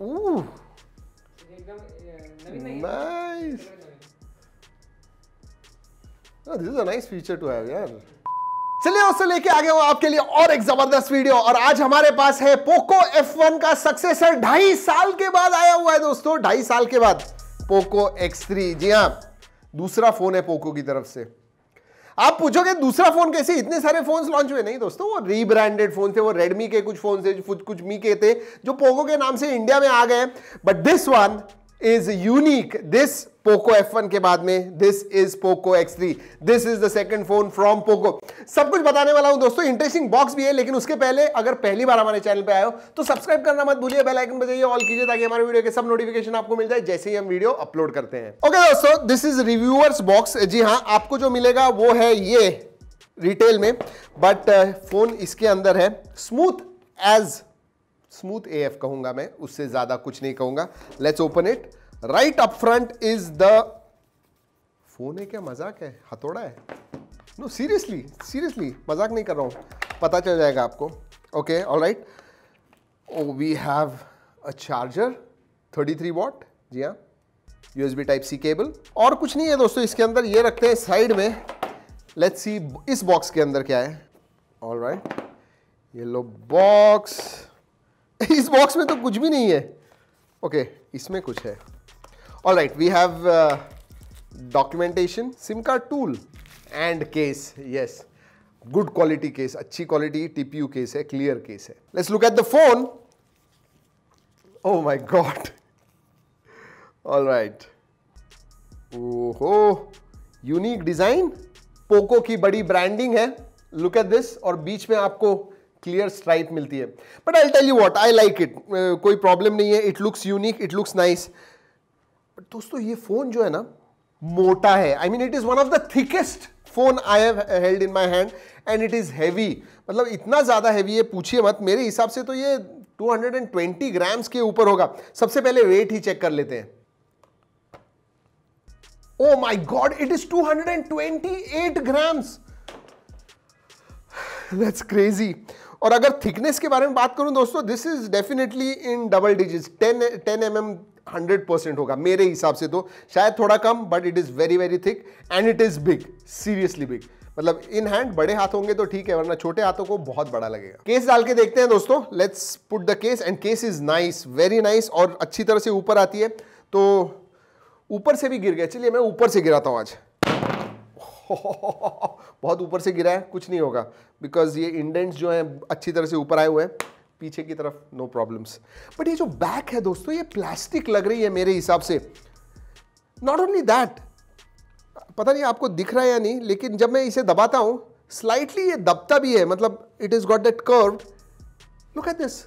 Ooh. Nice. Oh, this is a nice feature to have, yeah. चलिए उससे लेके आगे वो आपके लिए और एक जबरदस्त वीडियो और आज हमारे पास है पोको F1 का सक्सेसर ढाई साल के बाद आया हुआ है दोस्तों ढाई साल के बाद पोको X3 जी हाँ दूसरा फोन है पोको की तरफ से आप पूछोगे दूसरा फोन कैसे इतने सारे फोन लॉन्च हुए नहीं दोस्तों वो रीब्रांडेड फोन थे वो रेडमी के कुछ फोन थे कुछ मी के थे जो पोगो के नाम से इंडिया में आ गए but this one is unique this Poco F one के बाद में this is Poco X three this is the second phone from Poco सब कुछ बताने वाला हूं दोस्तों इंटरेस्टिंग बॉक्स भी है लेकिन उसके पहले अगर पहली बार हमारे चैनल पे आए हो तो सब्सक्राइब करना मत भूलिए बेल आइकन बजाइए ऑल कीजिए ताकि हमारे वीडियो के सब नोटिफिकेशन आपको मिल जाए जैसे ही हम वीडियो अपलोड करते हैं ओके okay, दोस्तों दिस इज रिव्यूअर्स बॉक्स जी हाँ आपको जो मिलेगा वो है ये रिटेल में बट फोन uh, इसके अंदर है smooth edge smooth A F कहूंगा मैं उससे ज्यादा कुछ नहीं कहूंगा let's open it right up front is the phone है क्या मजाक है हथौड़ा है नो सीरियसली सीरियसली मजाक नहीं कर रहा हूं पता चल जाएगा आपको okay all right we have a charger 33 three watt जी हाँ U S B type C cable और कुछ नहीं है दोस्तों इसके अंदर ये रखते हैं साइड में लेट्स सी इस बॉक्स के अंदर क्या है ऑल राइट ये लो बॉक्स इस बॉक्स में तो कुछ भी नहीं है ओके okay, इसमें कुछ है all right we have documentation SIM card tool and case yes good quality case अच्छी क्वालिटी टीपीयू केस है क्लियर केस है let's look at the phone oh my God all right ओहो यूनिक डिजाइन पोको की बड़ी branding है look at this और बीच में आपको क्लियर स्ट्राइप मिलती है but I tell you what I like it कोई प्रॉब्लम नहीं है it looks unique it looks nice but दोस्तों ये फ़ोन जो है ना मोटा है I mean it is one of the thickest phone I have held in my hand and it is heavy मतलब इतना ज़्यादा हैवी है पूछिए मत मेरे हिसाब से तो ये 220 ग्राम्स के ऊपर होगा सबसे पहले वेट ही चेक कर लेते हैं oh my God it is 228 grams that's crazy और अगर थिकनेस के बारे में बात करूं दोस्तों this is definitely in double digit ten ten M M hundred percent होगा मेरे हिसाब से तो शायद थोड़ा कम but it is very very thick and it is big seriously big मतलब इन हैंड बड़े हाथ होंगे तो ठीक है वरना छोटे हाथों को बहुत बड़ा लगेगा केस डाल के देखते हैं दोस्तों let's put the case and case is nice very nice और अच्छी तरह से ऊपर आती है तो ऊपर से भी गिर गया चलिए मैं ऊपर से गिराता हूँ आज बहुत ऊपर से गिरा है कुछ नहीं होगा बिकॉज ये इंडेंट्स जो हैं अच्छी तरह से ऊपर आए हुए हैं पीछे की तरफ नो प्रॉब्लम्स बट ये जो बैक है दोस्तों ये प्लास्टिक लग रही है मेरे हिसाब से नॉट ओनली दैट पता नहीं आपको दिख रहा है या नहीं लेकिन जब मैं इसे दबाता हूं स्लाइटली ये दबता भी है मतलब it is got that curve look at this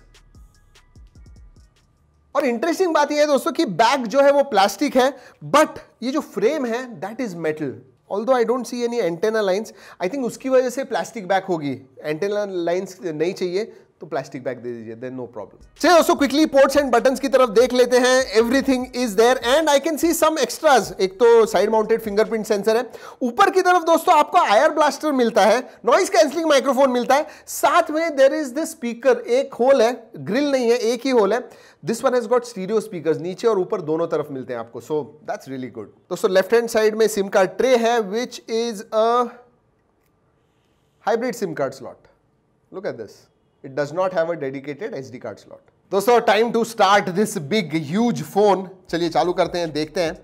और इंटरेस्टिंग बात यह है दोस्तों कि बैक जो है वो प्लास्टिक है बट ये जो फ्रेम है that is metal although I don't see any antenna lines I think उसकी वजह से प्लास्टिक बैक होगी एंटेना लाइन्स नहीं चाहिए तो प्लास्टिक बैग दे दीजिए देन नो प्रॉब्लम चलिए दोस्तों क्विकली पोर्ट्स एंड बटन्स की तरफ देख लेते हैं everything is there and I can see some extras एक तो साइड माउंटेड फिंगरप्रिंट सेंसर है ऊपर की तरफ दोस्तों आपको आयर ब्लास्टर मिलता है नॉइस कैंसलिंग माइक्रोफोन मिलता है साथ में देर इज द स्पीकर एक होल है ग्रिल नहीं है एक ही होल है this one has got stereo speaker नीचे और ऊपर दोनों तरफ मिलते हैं आपको सो दैट्स रियली गुड दोस्तों लेफ्ट हैंड साइड में सिम कार्ड ट्रे है which is a hybrid SIM card slot look at this It does not have a dedicated SD card slot. दोस्तों time to start this big huge phone चलिए चालू करते हैं देखते हैं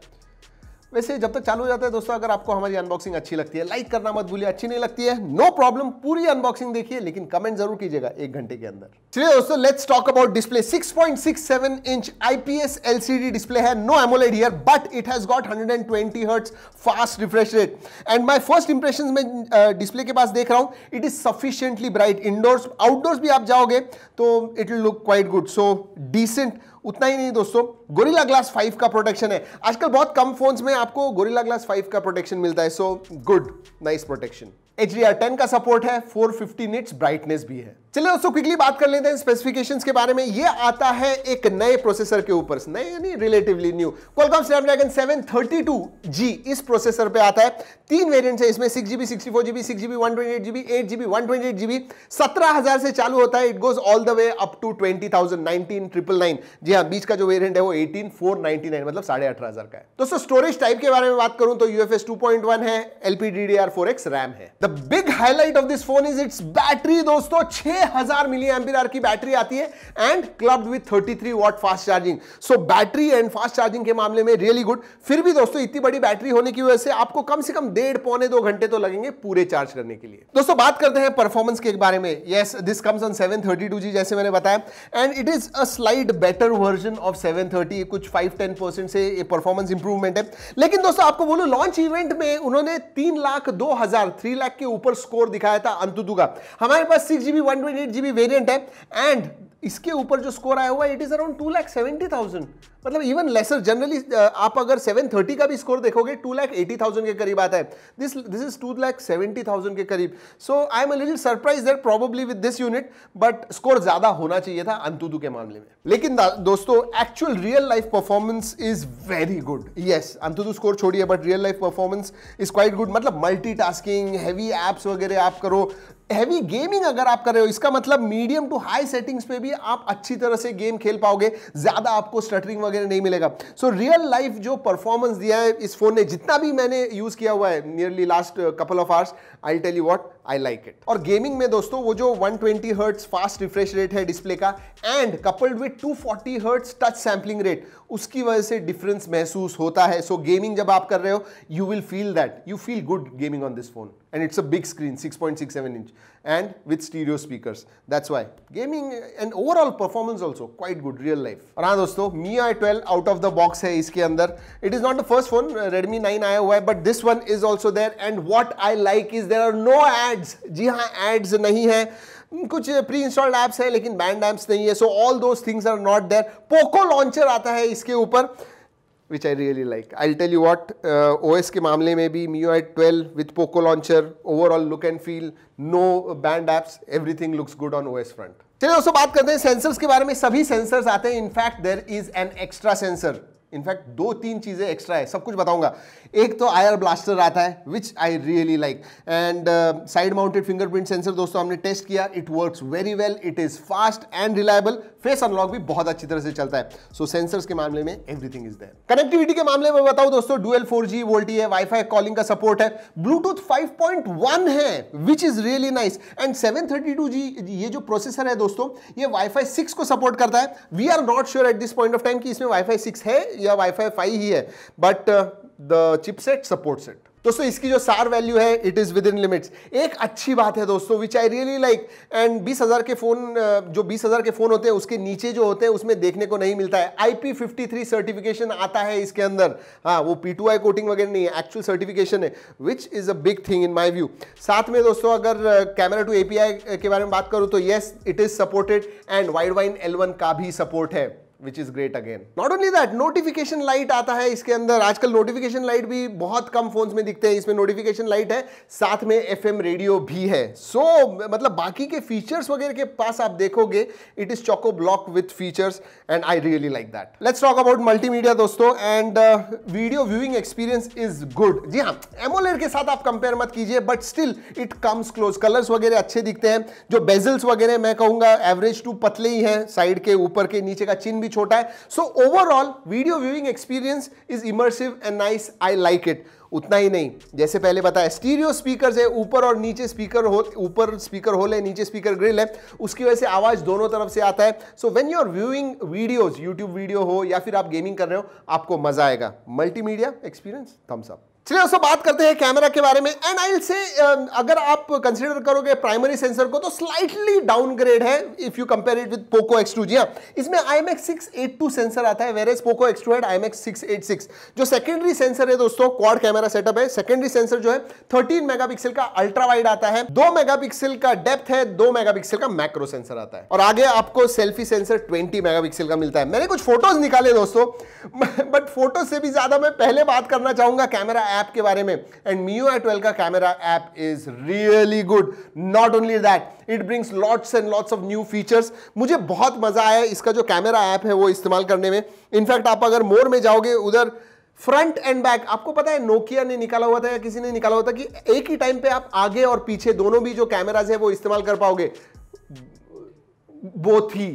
वैसे जब तक चालू हो जाता है दोस्तों अगर आपको हमारी अनबॉक्सिंग अच्छी लगती है लाइक करना मत भूलिए अच्छी नहीं लगती है नो प्रॉब्लम पूरी अनबॉक्सिंग देखिए लेकिन कमेंट जरूर कीजिएगा एक घंटे के अंदर चलिए दोस्तों let's talk about display 6.67 inch IPS LCD display है no AMOLED here but it has got twenty hertz fast refresh rate and my first impression में डिस्प्ले के पास देख रहा हूं it is sufficiently bright indoors outdoors भी आप जाओगे तो it will look quite good so decent उतना ही नहीं दोस्तों गोरिला ग्लास 5 का प्रोटेक्शन है आजकल बहुत कम फोन्स में आपको गोरिला ग्लास 5 का प्रोटेक्शन मिलता है so good nice protection H D R ten का सपोर्ट है 450 फिफ्टी निट्स ब्राइटनेस भी है चलिए दोस्तों क्विकली बात कर लेते हैं स्पेसिफिकेशन के बारे में ये आता है एक नए प्रोसेसर के ऊपर नए यानी relatively new Qualcomm Snapdragon 732 G इस प्रोसेसर पे आता है तीन वेरिएंट है इसमें six GB sixty four GB six GB one twenty eight GB eight GB one twenty eight GB सत्रह हजार से चालू होता है it goes all the way up to twenty thousand nineteen triple nine जी हाँ बीच का जो वेरियंट है वो एटीन फोर नाइनटी नाइन मतलब साढ़े अठारह हजार का है दोस्तों स्टोरेज टाइप के बारे में बात करूं तो यूएफएस टू पॉइंट वन है LPD D R four X RAM है the big highlight of this phone is its battery दोस्तों 6000 हजार मिली एम्पियर की बैटरी आती है and club with 33 three watt fast charging so battery and fast charging के मामले में रियली really गुड फिर भी दोस्तों इतनी बड़ी बैटरी होने की वजह से आपको कम से कम डेढ़ पौने दो घंटे तो लगेंगे पूरे चार्ज करने के लिए दोस्तों बात करते हैं परफॉर्मेंस के बारे में yes this comes on seven thirty जैसे मैंने बताया and it is a slide better version of seven thirty कुछ फाइव टेन परसेंट से परफॉर्मेंस इंप्रूवमेंट है लेकिन दोस्तों आपको बोलो लॉन्च इवेंट में उन्होंने तीन लाख दो हजार थ्री लाख लाख के ऊपर स्कोर दिखाया था अंतुतु का हमारे पास six GB one twenty eight GB variant है एंड इसके ऊपर जो स्कोर आया हुआ it is around two lakh seventy thousand मतलब इवन लेसर जनरली आप अगर 730 का भी स्कोर देखोगे टू लैख एटी थाउजेंड के करीब आता है this this is two lakh seventy thousand के करीब so I am little surprise that probably with this unit but score ज्यादा होना चाहिए था अंतुदू के मामले में लेकिन दोस्तों actual real life performance is very good yes AnTuTu score छोड़िए but real life performance is quite good मतलब मल्टी टास्किंग हैवी एप्स वगैरह आप करो हैवी गेमिंग अगर आप कर रहे हो इसका मतलब मीडियम टू हाई सेटिंग्स पे भी आप अच्छी तरह से गेम खेल पाओगे ज्यादा आपको स्टटरिंग वगैरह वगैरह नहीं मिलेगा सो रियल लाइफ जो परफॉर्मेंस दिया है इस फोन ने जितना भी मैंने यूज़ किया हुआ है nearly last couple of hours I tell you what I like it और गेमिंग में दोस्तों वो जो 120 twenty hertz fast refresh rate है डिस्प्ले का and coupled with 240 forty hertz touch sampling rate उसकी वजह से डिफरेंस महसूस होता है सो so, गेमिंग जब आप कर रहे हो you will feel that you feel good gaming on this phone and it's a big screen 6.67 inch and with stereo speaker that's why gaming and overall performance also quite good real life और हाँ दोस्तों MIUI twelve out of the box है इसके अंदर it is not the first phone Redmi nine आया हुआ है but this one is also there and what I like is there are no and ads जी हाँ ads नहीं है कुछ प्री इंस्टॉल्ड एप्स है लेकिन बैंड एप्स नहीं है so all those things are not there Poco launcher आता है इसके ऊपर which I really like I tell you what O S के मामले में भी MIUI twelve with Poco launcher overall look and feel no band apps everything looks good on O S front चलिए दोस्तों बात करते हैं सेंसर्स के बारे में सभी सेंसर्स आते हैं in fact there is an extra sensor in fact दो तीन चीज़ें एक्स्ट्रा है सब कुछ बताऊंगा एक तो आयर ब्लास्टर आता है which I really like and side mounted fingerprint sensor दोस्तों हमने टेस्ट किया it works very well it is fast and reliable face unlock भी बहुत अच्छी तरह से चलता है सो so, सेंसर्स के मामले में एवरीथिंग इज देयर कनेक्टिविटी के मामले में बताऊं दोस्तों डुअल फोर जी वोल्टी है वाईफाई कॉलिंग का सपोर्ट है ब्लूटूथ 5.1 है which is really nice and 732 G ये जो प्रोसेसर है दोस्तों ये वाईफाई सिक्स को सपोर्ट करता है we are not sure at this point of time कि इसमें वाईफाई सिक्स है यह वाईफाई फाइव ही है but the chipset supports it दोस्तों इसकी जो सार वैल्यू है it is within limits एक अच्छी बात है दोस्तों which I really like and बीस हज़ार के फ़ोन uh, जो बीस हज़ार के फ़ोन होते हैं उसके नीचे जो होते हैं उसमें देखने को नहीं मिलता है I P fifty three certification आता है इसके अंदर हाँ वो पी टू आई कोटिंग वगैरह नहीं है एक्चुअल सर्टिफिकेशन है which is a big thing in my view साथ में दोस्तों अगर camera two A P I के बारे में बात करूँ तो yes it is supported and Widevine L one का भी सपोर्ट है which is great again not only that notification light आता है इसके अंदर आजकल नोटिफिकेशन लाइट भी बहुत कम फोन में दिखते हैं इसमें नोटिफिकेशन लाइट है साथ में एफ रेडियो भी है सो so, मतलब बाकी के फीचर्स वगैरह के पास आप देखोगे it is chock a block with features and I really like that let's talk about multimedia दोस्तों and video viewing experience is good जी हाँ एमोलेर के साथ आप कंपेयर मत कीजिए but still it comes close colours वगैरह अच्छे दिखते हैं जो बेजल्स वगैरह मैं कहूंगा एवरेज टू पतले ही हैं साइड के ऊपर के नीचे का चिन भी छोटा है so overall video viewing experience is immersive and nice I like it उतना ही नहीं जैसे पहले बताया स्टीरियो स्पीकर है ऊपर और नीचे स्पीकर हो ऊपर स्पीकर होल है नीचे स्पीकर ग्रिल है उसकी वजह से आवाज दोनों तरफ से आता है so when you are viewing videos YouTube video हो या फिर आप गेमिंग कर रहे हो आपको मजा आएगा मल्टीमीडिया एक्सपीरियंस थम्स अप चलिए दोस्तों बात करते हैं कैमरा के बारे में एंड आई से अगर आप कंसीडर करोगे प्राइमरी सेंसर को तो स्लाइटली डाउनग्रेड है if you compare it with Poco X two जी हाँ इसमें I M six eight two sensor आता है as Poco X two had I M six eight six जो सेकेंडरी सेंसर है दोस्तों क्वार कैमरा सेटअप है सेकेंडरी सेंसर जो है थर्टीन मेगा पिक्सल का अल्ट्रा वाइड आता है दो मेगा पिक्सल का डेप्थ है दो मेगा पिक्सल का मैक्रो सेंसर आता है और आगे आपको selfie sensor twenty megapixel का मिलता है मैंने कुछ फोटोज निकाले दोस्तों बट फोटो से भी ज्यादा मैं पहले बात करना चाहूंगा कैमरा ऐप के बारे में एंड मियो आई ट्वेल्व का camera app is really good not only that it brings lots and lots of new features मुझे बहुत मजा आया इसका जो कैमरा ऐप है वो इस्तेमाल करने में इनफैक्ट आप अगर मोर में जाओगे उधर फ्रंट एंड बैक आपको पता है नोकिया ने निकाला हुआ था या किसी ने निकाला हुआ था कि एक ही टाइम पे आप आगे और पीछे दोनों भी जो कैमराज है वो इस्तेमाल कर पाओगे बोथ ही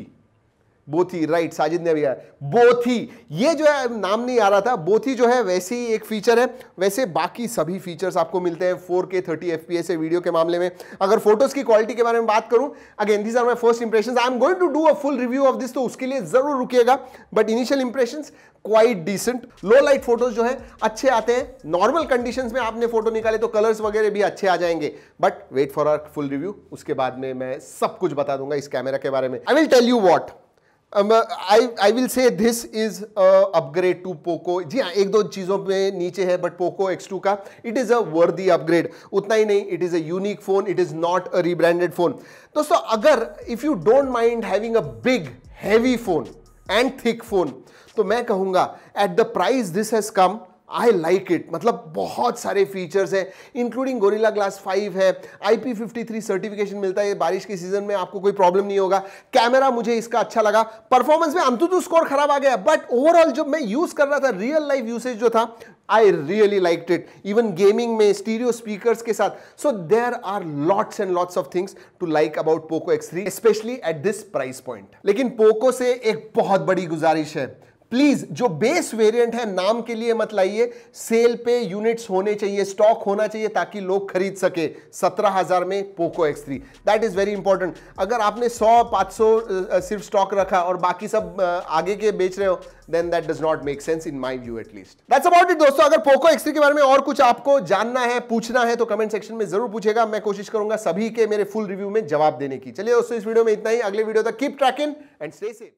बोथी राइट साजिद ने भी आया बोथी ये जो है नाम नहीं आ रहा था बोथी जो है वैसे ही एक फीचर है वैसे बाकी सभी फीचर्स आपको मिलते हैं 4K 30 FPS है वीडियो के मामले में अगर फोटोज की क्वालिटी के बारे में बात करूं again these are my first impression I am going to do a full review of this तो उसके लिए जरूर रुकीगा but initial impression quite decent low light photos जो है अच्छे आते हैं नॉर्मल कंडीशन में आपने फोटो निकाले तो कलर्स वगैरह भी अच्छे आ जाएंगे but wait for our full review उसके बाद में मैं सब कुछ बता दूंगा इस कैमरा के बारे में I will tell you what Um, uh, I, I will say this is uh, upgrade to Poco. जी हाँ एक दो चीज़ों में नीचे है बट Poco X2 का इट इज़ अ वर्दी अपग्रेड उतना ही नहीं it is a unique phone it is not a rebranded phone दोस्तों अगर if you don't mind having a big heavy phone and thick phone तो मैं कहूँगा at the price this has come I like it मतलब बहुत सारे features हैं including gorilla glass 5 है आई पी सर्टिफिकेशन मिलता है बारिश के सीजन में आपको कोई प्रॉब्लम नहीं होगा कैमरा मुझे इसका अच्छा लगा परफॉर्मेंस में अंतुतु तो स्कोर खराब आ गया बट ओवरऑल जब मैं यूज़ कर रहा था रियल लाइफ यूसेज जो था I really like it even gaming में स्टीरियो स्पीकर के साथ so there are lots and lots of things to like about Poco X three specially at this price point लेकिन Poco से एक बहुत बड़ी गुजारिश है प्लीज जो बेस वेरिएंट है नाम के लिए मत लाइए सेल पे यूनिट्स होने चाहिए स्टॉक होना चाहिए ताकि लोग खरीद सके सत्रह हजार में Poco X three that is very important अगर आपने सौ पांच सौ सिर्फ स्टॉक रखा और बाकी सब आगे के बेच रहे हो then that does not make sense in my view at least that's about it दोस्तों अगर पोको एक्स थ्री के बारे में और कुछ आपको जानना है पूछना है तो कमेंट सेक्शन में जरूर पूछेगा मैं कोशिश करूंगा सभी के मेरे फुल रिव्यू में जवाब देने की चलिए दोस्तों इस वीडियो में इतना ही अगले वीडियो तक keep track in and stay safe